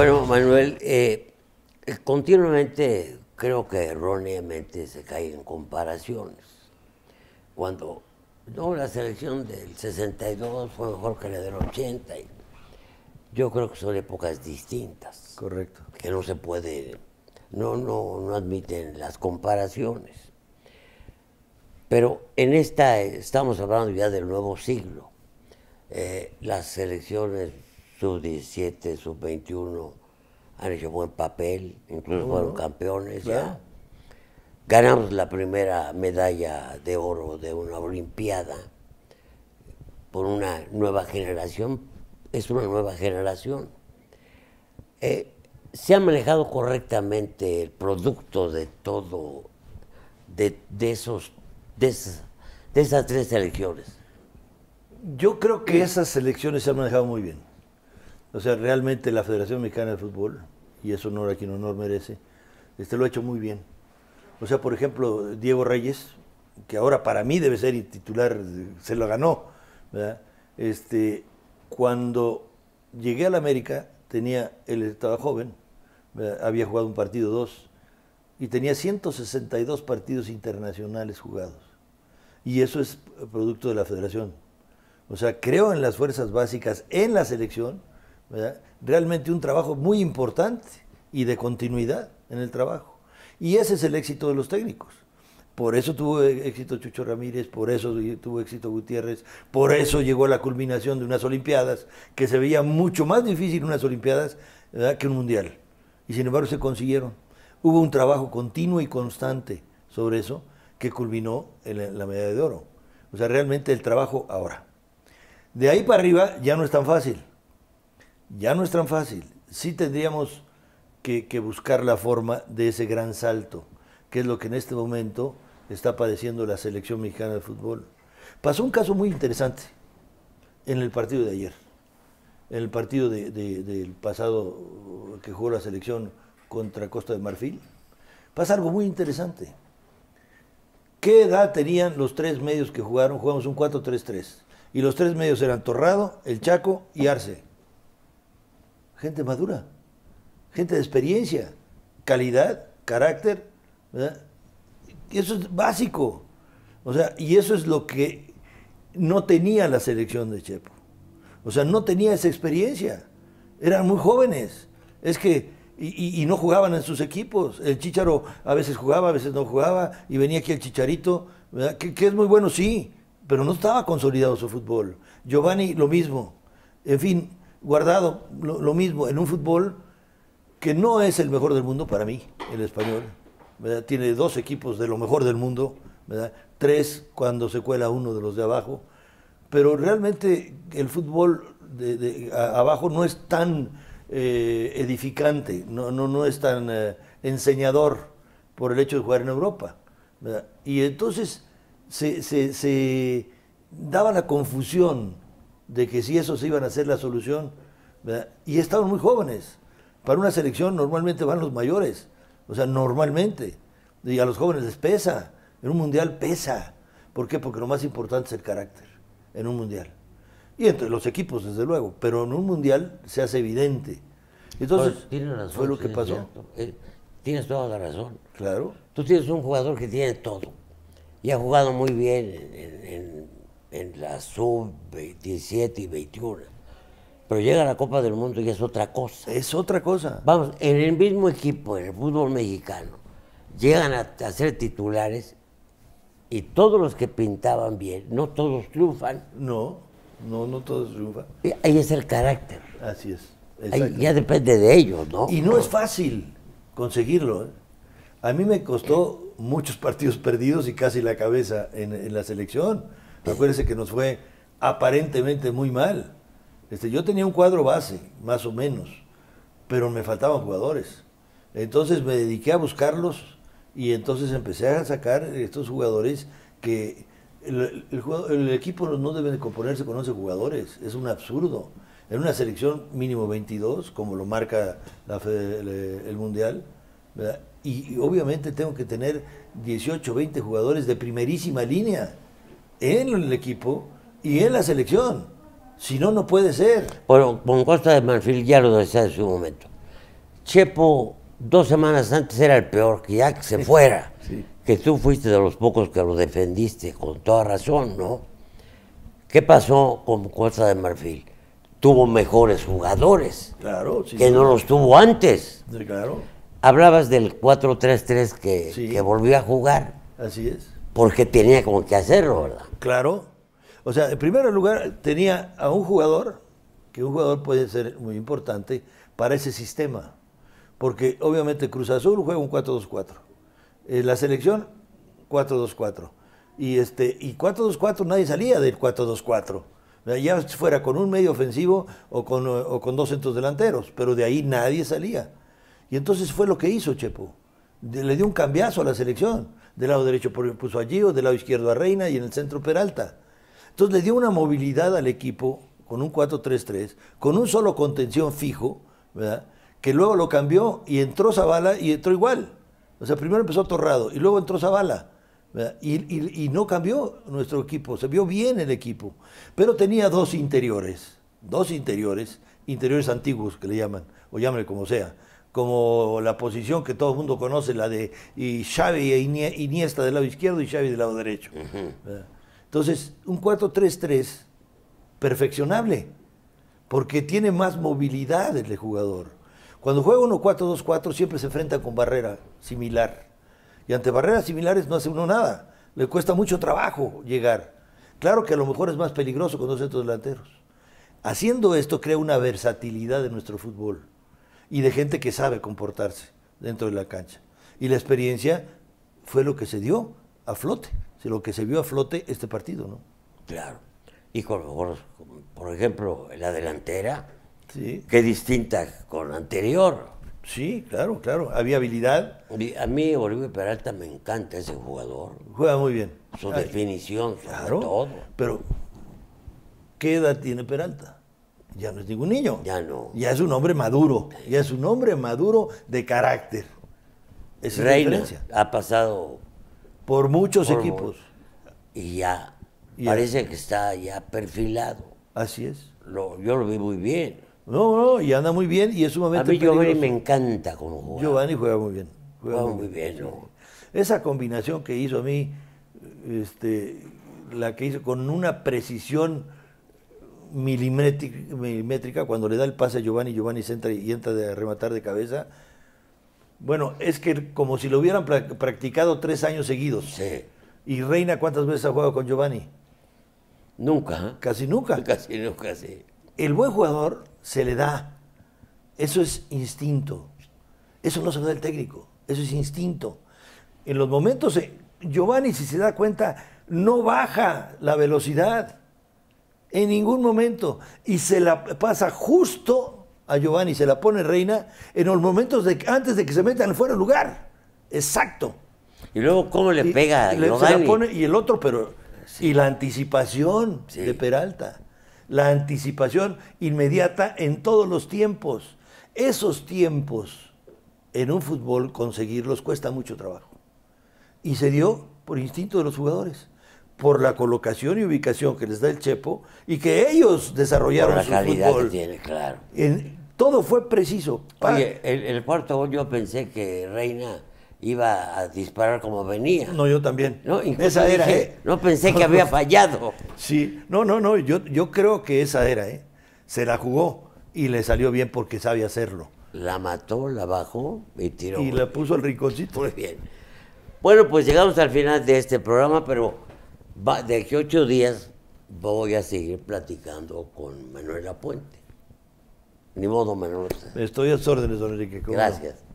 Bueno, Manuel, eh, continuamente creo que erróneamente se caen en comparaciones. Cuando no, la selección del 62 fue mejor que la del 80. Yo creo que son épocas distintas. Correcto. Que no se puede, no, no, no admiten las comparaciones. Pero en esta, estamos hablando ya del nuevo siglo. Eh, las selecciones sub-17, sub-21 han hecho buen papel, incluso fueron campeones ya. Ganamos la primera medalla de oro de una Olimpiada por una nueva generación. Es una nueva generación. Eh, se ha manejado correctamente el producto de todo, de, de esos, de esas tres elecciones? Yo creo que esas elecciones se han manejado muy bien. O sea, realmente la Federación Mexicana de Fútbol, y es honor a quien honor merece, este lo ha hecho muy bien. O sea, por ejemplo, Diego Reyes, que ahora para mí debe ser titular, se lo ganó. Este, cuando llegué a la América, tenía, él estaba joven, había jugado un partido, dos, y tenía 162 partidos internacionales jugados. Y eso es producto de la federación. O sea, creo en las fuerzas básicas, en la selección, Realmente un trabajo muy importante y de continuidad en el trabajo. Y ese es el éxito de los técnicos. Por eso tuvo e-, éxito Chucho Ramírez, por eso tuvo éxito Gutiérrez, por eso llegó a la culminación de unas Olimpiadas, que se veía mucho más difícil unas Olimpiadas que un Mundial. Y sin embargo se consiguieron. Hubo un trabajo continuo y constante sobre eso que culminó en la medalla de oro. O sea, realmente el trabajo ahora. De ahí para arriba ya no es tan fácil ya no es tan fácil. Sí tendríamos que, buscar la forma de ese gran salto, que es lo que en este momento está padeciendo la selección mexicana de fútbol. Pasó un caso muy interesante en el partido de ayer, en el partido del pasado que jugó la selección contra Costa de Marfil. Pasa algo muy interesante. ¿Qué edad tenían los tres medios que jugaron? Jugamos un 4-3-3. Y los tres medios eran Torrado, El Chaco y Arce gente madura, gente de experiencia, calidad, carácter. ¿verdad? eso es básico. O sea, y eso es lo que no tenía la selección de Chepo. O sea, no tenía esa experiencia. Eran muy jóvenes. Es que y, no jugaban en sus equipos. El Chicharo a veces jugaba, a veces no jugaba, y venía aquí el Chicharito, que, que, es muy bueno, sí, pero no estaba consolidado su fútbol. Giovanni, lo mismo. En fin, Guardado, lo, mismo, en un fútbol que no es el mejor del mundo para mí, el español. Tiene dos equipos de lo mejor del mundo, tres cuando se cuela uno de los de abajo. Pero realmente el fútbol de, abajo no es tan eh, edificante, no, no, es tan eh, enseñador por el hecho de jugar en Europa. Y entonces se, se daba la confusión de que si esos iban a ser la solución, y estaban muy jóvenes. Para una selección normalmente van los mayores, o sea, normalmente. Y a los jóvenes les pesa, en un mundial pesa. ¿Por qué? Porque lo más importante es el carácter en un mundial. Y entre los equipos, desde luego, pero en un mundial se hace evidente. Entonces, fue lo que pasó. Eh, tienes toda la razón. Claro. Tú tienes un jugador que tiene todo y ha jugado muy bien en en la sub 27 y 21. Pero llega la Copa del Mundo y es otra cosa. Es otra cosa. Vamos, en el mismo equipo, en el fútbol mexicano, llegan a, ser titulares y todos los que pintaban bien, no todos triunfan. No, no, no todos triunfan. ahí es el carácter. Así es. ya depende de ellos, ¿no? Y no, es fácil conseguirlo. ¿eh? A mí me costó muchos partidos perdidos y casi la cabeza en, en la selección Acuérdense que nos fue aparentemente muy mal. Este, yo tenía un cuadro base, más o menos, pero me faltaban jugadores. Entonces me dediqué a buscarlos y entonces empecé a sacar estos jugadores que el, equipo no debe de componerse con 11 jugadores, es un absurdo. En una selección mínimo 22, como lo marca el, Mundial, Y, y obviamente tengo que tener 18, 20 jugadores de primerísima línea en el equipo y en la selección. Si no, no puede ser. Bueno, con Costa de Marfil ya lo decía en su momento. Chepo, dos semanas antes era el peor, que ya que se fuera. Que tú fuiste de los pocos que lo defendiste, con toda razón, ¿no? ¿Qué pasó con Costa de Marfil? Tuvo mejores jugadores. Claro, Que no los tuvo antes. claro. Hablabas del 4-3-3 que volvió a jugar. Así es porque tenía como que hacerlo, ¿verdad? Claro. O sea, en primer lugar, tenía a un jugador, que un jugador puede ser muy importante para ese sistema. Porque obviamente Cruz Azul juega un 4-2-4. Eh, la selección, 4-2-4. Y, este, y 4-2-4 nadie salía del 4-2-4. Ya fuera con un medio ofensivo o con, o con dos centros delanteros, pero de ahí nadie salía. Y entonces fue lo que hizo Chepo. Le dio un cambiazo a la selección. Del lado derecho puso allí o del lado izquierdo a Reina y en el centro Peralta. Entonces le dio una movilidad al equipo con un 4-3-3, con un solo contención fijo, ¿verdad? Que luego lo cambió y entró Zavala y entró igual. O sea, primero empezó Torrado y luego entró Zavala. Y, y, no cambió nuestro equipo, se vio bien el equipo. Pero tenía dos interiores, dos interiores, interiores antiguos que le llaman, o llámenle como sea como la posición que todo el mundo conoce, la de Xavi e Iniesta del lado izquierdo y Xavi del lado derecho. Entonces, un 4-3-3 perfeccionable, porque tiene más movilidad el jugador. Cuando juega uno 4-2-4 siempre se enfrenta con barrera similar. Y ante barreras similares no hace uno nada. Le cuesta mucho trabajo llegar. Claro que a lo mejor es más peligroso con dos centros delanteros. Haciendo esto crea una versatilidad de nuestro fútbol y de gente que sabe comportarse dentro de la cancha. Y la experiencia fue lo que se dio a flote, lo que se vio a flote este partido, ¿no? Claro. Y por, por ejemplo, la delantera, sí. qué distinta con la anterior. Sí, claro, claro. Había habilidad. A mí Bolívar Peralta me encanta ese jugador. Juega muy bien. Su ah, definición, claro, todo. Pero, ¿qué edad tiene Peralta? ya no es ningún niño. Ya no. Ya es un hombre maduro, ya es un hombre maduro de carácter. Esa Reina ha pasado por muchos equipos. Y ya, parece que está ya perfilado. Así es. yo lo vi muy bien. No, no, y anda muy bien y es sumamente A mí Giovanni me encanta como juega. Giovanni juega muy bien. Juega, muy bien. ¿no? Esa combinación que hizo a mí, este, la que hizo con una precisión milimétrica cuando le da el pase a Giovanni, Giovanni se entra y entra de rematar de cabeza. Bueno, es que como si lo hubieran practicado tres años seguidos. Sí. ¿Y Reina cuántas veces ha jugado con Giovanni? Nunca. ¿eh? Casi nunca. Casi nunca, sí. El buen jugador se le da. Eso es instinto. Eso no se da el técnico. Eso es instinto. En los momentos, eh, Giovanni, si se da cuenta, no baja la velocidad en ningún momento. Y se la pasa justo a Giovanni, se la pone reina en los momentos de, antes de que se metan fuera de lugar. Exacto. Y luego, ¿cómo le pega a la pone, y el otro, pero. Y la anticipación de Peralta. La anticipación inmediata en todos los tiempos. Esos tiempos en un fútbol conseguirlos cuesta mucho trabajo. Y se dio por instinto de los jugadores por la colocación y ubicación que les da el Chepo y que ellos desarrollaron por la calidad que tiene, claro. todo fue preciso. Oye, ah, el, el, cuarto gol yo pensé que Reina iba a disparar como venía. No, yo también. No, esa era. ¿eh? No pensé que había fallado. Sí, no, no, no. Yo, yo creo que esa era. Eh. Se la jugó y le salió bien porque sabe hacerlo. La mató, la bajó y tiró. Y la puso el rinconcito. Muy bien. Bueno, pues llegamos al final de este programa, pero de aquí ocho días voy a seguir platicando con Manuela Puente. Ni modo, Manuel. Estoy a sus órdenes, don Enrique. Gracias.